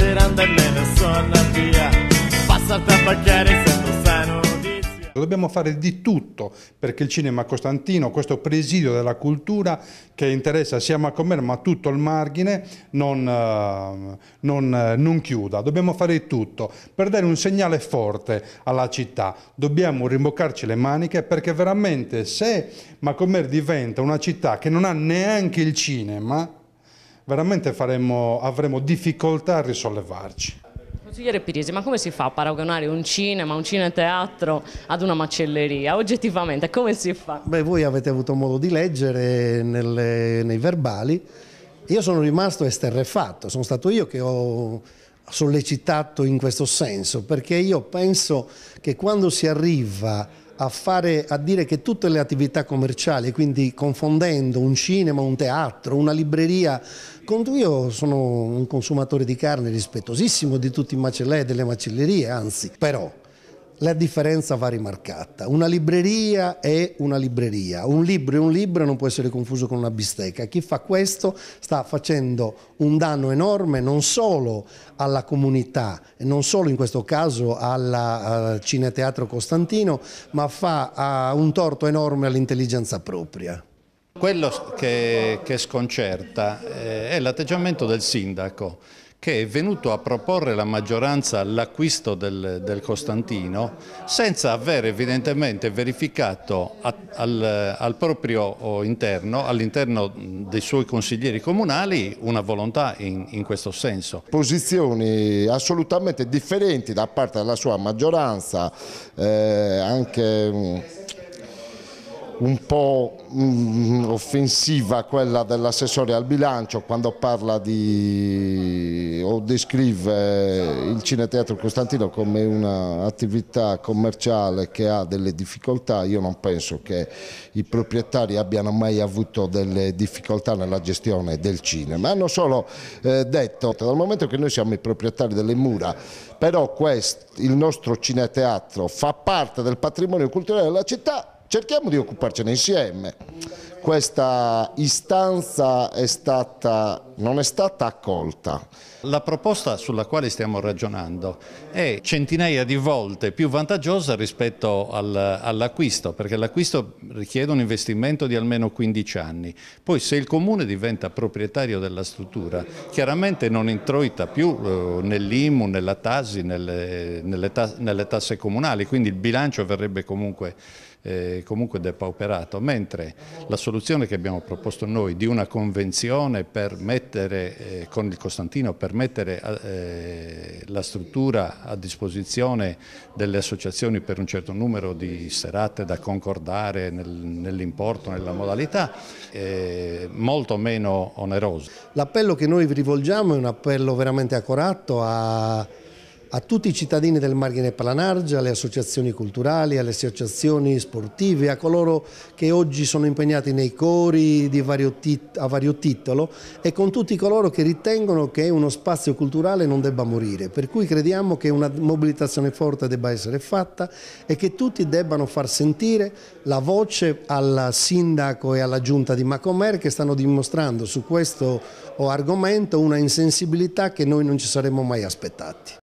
seranda e me via. Passa il tabacchiere se non Dobbiamo fare di tutto perché il cinema costantino, questo presidio della cultura che interessa sia Macomer ma tutto il margine, non, eh, non, eh, non, chiuda. Dobbiamo fare di tutto per dare un segnale forte alla città. Dobbiamo rimboccarci le maniche perché veramente se Macomer diventa una città che non ha neanche il cinema, veramente faremo, avremo difficoltà a risollevarci. Consigliere Pirisi, ma come si fa a paragonare un cinema, un cineteatro ad una macelleria? Oggettivamente, come si fa? Beh, voi avete avuto modo di leggere nelle, nei verbali. Io sono rimasto esterrefatto, sono stato io che ho sollecitato in questo senso, perché io penso che quando si arriva a, fare, a, dire che tutte le attività commerciali, quindi confondendo un cinema, un teatro, una libreria, con, io sono un consumatore di carne rispettosissimo di tutti i macellai e delle macellerie, anzi, però la differenza va rimarcata. Una libreria è una libreria, un libro è un libro e non può essere confuso con una bistecca. Chi fa questo sta facendo un danno enorme non solo alla comunità, non solo in questo caso alla, al Cineteatro Costantino, ma fa un torto enorme all'intelligenza propria. Quello che, che sconcerta eh, è l'atteggiamento del sindaco che è venuto a proporre la maggioranza all'acquisto del, del, Costantino senza aver evidentemente verificato al, al, proprio oh, interno, all'interno dei suoi consiglieri comunali, una volontà in, in, questo senso. Posizioni assolutamente differenti da parte della sua maggioranza, eh, anche mm, un po' mm, offensiva quella dell'assessore al bilancio quando parla di o descrive il Cineteatro Costantino come un'attività commerciale che ha delle difficoltà, io non penso che i proprietari abbiano mai avuto delle difficoltà nella gestione del cinema, hanno solo eh, detto dal momento che noi siamo i proprietari delle mura, però questo, il nostro cineteatro fa parte del patrimonio culturale della città Cerchiamo di occuparcene insieme. Questa istanza è stata, non è stata accolta. La proposta sulla quale stiamo ragionando è centinaia di volte più vantaggiosa rispetto al, all'acquisto, perché l'acquisto richiede un investimento di almeno 15 anni. Poi se il comune diventa proprietario della struttura, chiaramente non introita più eh, nell'IMU, nella TASI, nelle, nelle, tasse, nelle tasse comunali, quindi il bilancio verrebbe comunque eh, comunque depauperato, mentre la soluzione che abbiamo proposto noi di una convenzione per mettere, eh, con il Costantino per mettere eh, la struttura a disposizione delle associazioni per un certo numero di serate da concordare nel, nell'importo, nella modalità, eh, molto meno onerosa. L'appello che noi vi rivolgiamo è un appello veramente accorato a a tutti i cittadini del Margine Palanargia, alle associazioni culturali, alle associazioni sportive, a coloro che oggi sono impegnati nei cori vario a vario titolo e con tutti coloro che ritengono che uno spazio culturale non debba morire. Per cui crediamo che una mobilitazione forte debba essere fatta e che tutti debbano far sentire la voce al sindaco e alla giunta di Macomer che stanno dimostrando su questo argomento una insensibilità che noi non ci saremmo mai aspettati.